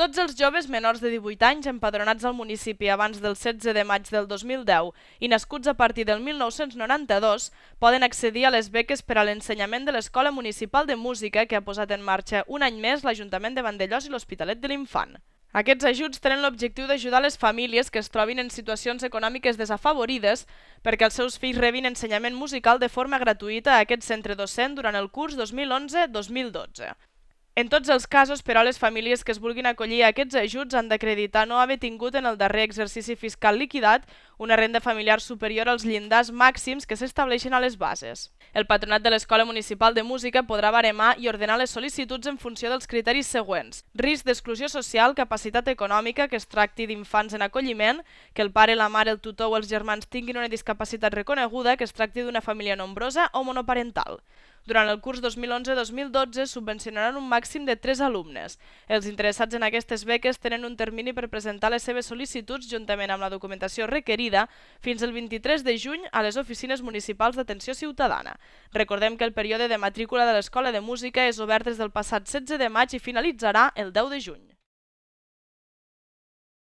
Tots els joves menors de 18 anys empadronats al municipi abans del 16 de maig del 2010 i nascuts a partir del 1992 poden accedir a les beques per a l'ensenyament de l'Escola Municipal de Música que ha posat en marxa un any més l'Ajuntament de Vandellós i l'Hospitalet de l'Infant. Aquests ajuts tenen l'objectiu d'ajudar les famílies que es trobin en situacions econòmiques desafavorides perquè els seus fills rebin ensenyament musical de forma gratuïta a aquest centre docent durant el curs 2011-2012. En tots els casos, però, les famílies que es vulguin acollir a aquests ajuts han d'acreditar no haver tingut en el darrer exercici fiscal liquidat una renda familiar superior als llindars màxims que s'estableixen a les bases. El Patronat de l'Escola Municipal de Música podrà baremar i ordenar les sol·licituds en funció dels criteris següents. Risc d'exclusió social, capacitat econòmica, que es tracti d'infants en acolliment, que el pare, la mare, el tutor o els germans tinguin una discapacitat reconeguda, que es tracti d'una família nombrosa o monoparental. Durant el curs 2011-2012 subvencionaran un màxim de 3 alumnes. Els interessats en aquestes beques tenen un termini per presentar les seves sol·licituds juntament amb la documentació requerida fins el 23 de juny a les oficines municipals d'atenció ciutadana. Recordem que el període de matrícula de l'Escola de Música és obert des del passat 16 de maig i finalitzarà el 10 de juny.